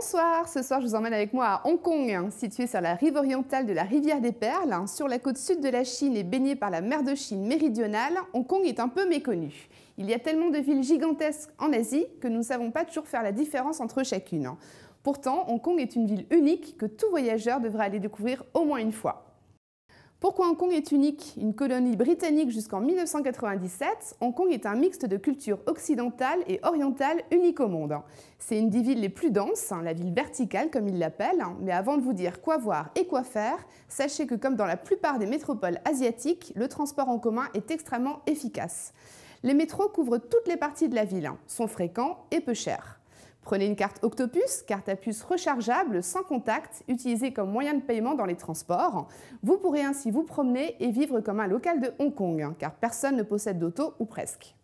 Bonsoir, ce soir je vous emmène avec moi à Hong Kong, hein, situé sur la rive orientale de la rivière des Perles, hein, sur la côte sud de la Chine et baignée par la mer de Chine méridionale, Hong Kong est un peu méconnu. Il y a tellement de villes gigantesques en Asie que nous ne savons pas toujours faire la différence entre chacune. Hein. Pourtant, Hong Kong est une ville unique que tout voyageur devrait aller découvrir au moins une fois. Pourquoi Hong Kong est unique Une colonie britannique jusqu'en 1997, Hong Kong est un mixte de cultures occidentales et orientales unique au monde. C'est une des villes les plus denses, hein, la ville verticale comme ils l'appellent, hein. mais avant de vous dire quoi voir et quoi faire, sachez que comme dans la plupart des métropoles asiatiques, le transport en commun est extrêmement efficace. Les métros couvrent toutes les parties de la ville, hein. sont fréquents et peu chers. Prenez une carte Octopus, carte à puce rechargeable, sans contact, utilisée comme moyen de paiement dans les transports. Vous pourrez ainsi vous promener et vivre comme un local de Hong Kong, hein, car personne ne possède d'auto ou presque.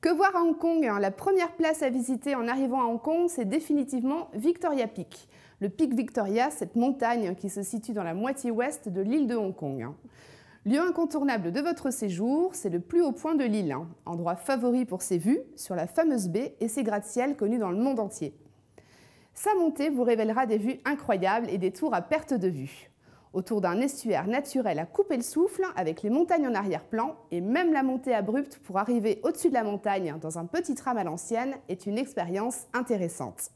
Que voir à Hong Kong hein? La première place à visiter en arrivant à Hong Kong, c'est définitivement Victoria Peak. Le pic Victoria, cette montagne qui se situe dans la moitié ouest de l'île de Hong Kong. Hein. Lieu incontournable de votre séjour, c'est le plus haut point de l'île, hein. endroit favori pour ses vues sur la fameuse baie et ses gratte-ciels connus dans le monde entier. Sa montée vous révélera des vues incroyables et des tours à perte de vue. Autour d'un estuaire naturel à couper le souffle, avec les montagnes en arrière-plan, et même la montée abrupte pour arriver au-dessus de la montagne dans un petit tram à l'ancienne est une expérience intéressante.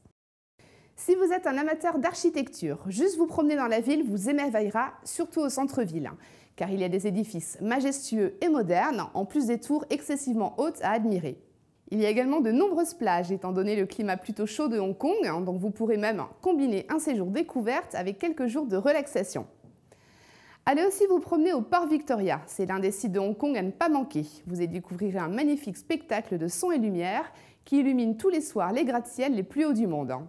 Si vous êtes un amateur d'architecture, juste vous promener dans la ville vous émerveillera, surtout au centre-ville. Hein car il y a des édifices majestueux et modernes, en plus des tours excessivement hautes à admirer. Il y a également de nombreuses plages, étant donné le climat plutôt chaud de Hong Kong, hein, donc vous pourrez même combiner un séjour découverte avec quelques jours de relaxation. Allez aussi vous promener au Port Victoria, c'est l'un des sites de Hong Kong à ne pas manquer. Vous y découvrirez un magnifique spectacle de son et lumière qui illumine tous les soirs les gratte-ciels les plus hauts du monde. Hein.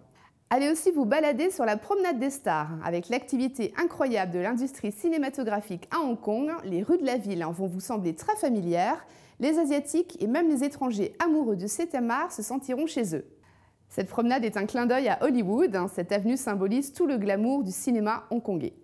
Allez aussi vous balader sur la promenade des stars. Avec l'activité incroyable de l'industrie cinématographique à Hong Kong, les rues de la ville vont vous sembler très familières. Les Asiatiques et même les étrangers amoureux de cet art se sentiront chez eux. Cette promenade est un clin d'œil à Hollywood. Hein. Cette avenue symbolise tout le glamour du cinéma hongkongais.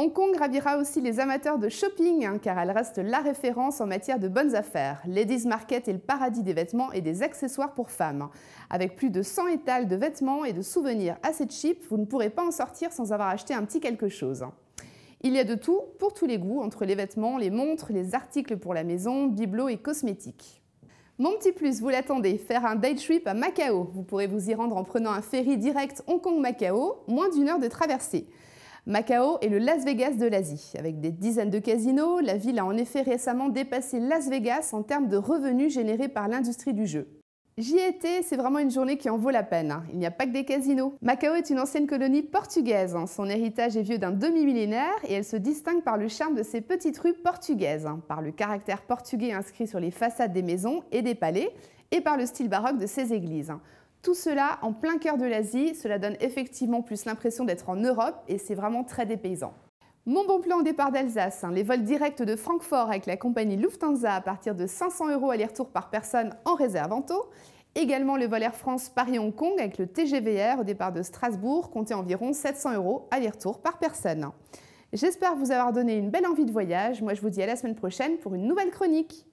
Hong Kong ravira aussi les amateurs de shopping, hein, car elle reste la référence en matière de bonnes affaires. Ladies Market est le paradis des vêtements et des accessoires pour femmes. Avec plus de 100 étals de vêtements et de souvenirs assez cheap, vous ne pourrez pas en sortir sans avoir acheté un petit quelque chose. Il y a de tout pour tous les goûts, entre les vêtements, les montres, les articles pour la maison, bibelots et cosmétiques. Mon petit plus, vous l'attendez, faire un day trip à Macao. Vous pourrez vous y rendre en prenant un ferry direct Hong Kong-Macao, moins d'une heure de traversée. Macao est le Las Vegas de l'Asie. Avec des dizaines de casinos, la ville a en effet récemment dépassé Las Vegas en termes de revenus générés par l'industrie du jeu. J'y étais, c'est vraiment une journée qui en vaut la peine. Hein. Il n'y a pas que des casinos. Macao est une ancienne colonie portugaise. Hein. Son héritage est vieux d'un demi-millénaire et elle se distingue par le charme de ses petites rues portugaises, hein, par le caractère portugais inscrit sur les façades des maisons et des palais, et par le style baroque de ses églises. Tout cela en plein cœur de l'Asie, cela donne effectivement plus l'impression d'être en Europe et c'est vraiment très dépaysant. Mon bon plan au départ d'Alsace, hein, les vols directs de Francfort avec la compagnie Lufthansa à partir de 500 euros aller-retour par personne en réserve en taux. Également le vol Air France Paris-Hong Kong avec le TGVR au départ de Strasbourg comptait environ 700 euros aller-retour par personne. J'espère vous avoir donné une belle envie de voyage. Moi, je vous dis à la semaine prochaine pour une nouvelle chronique.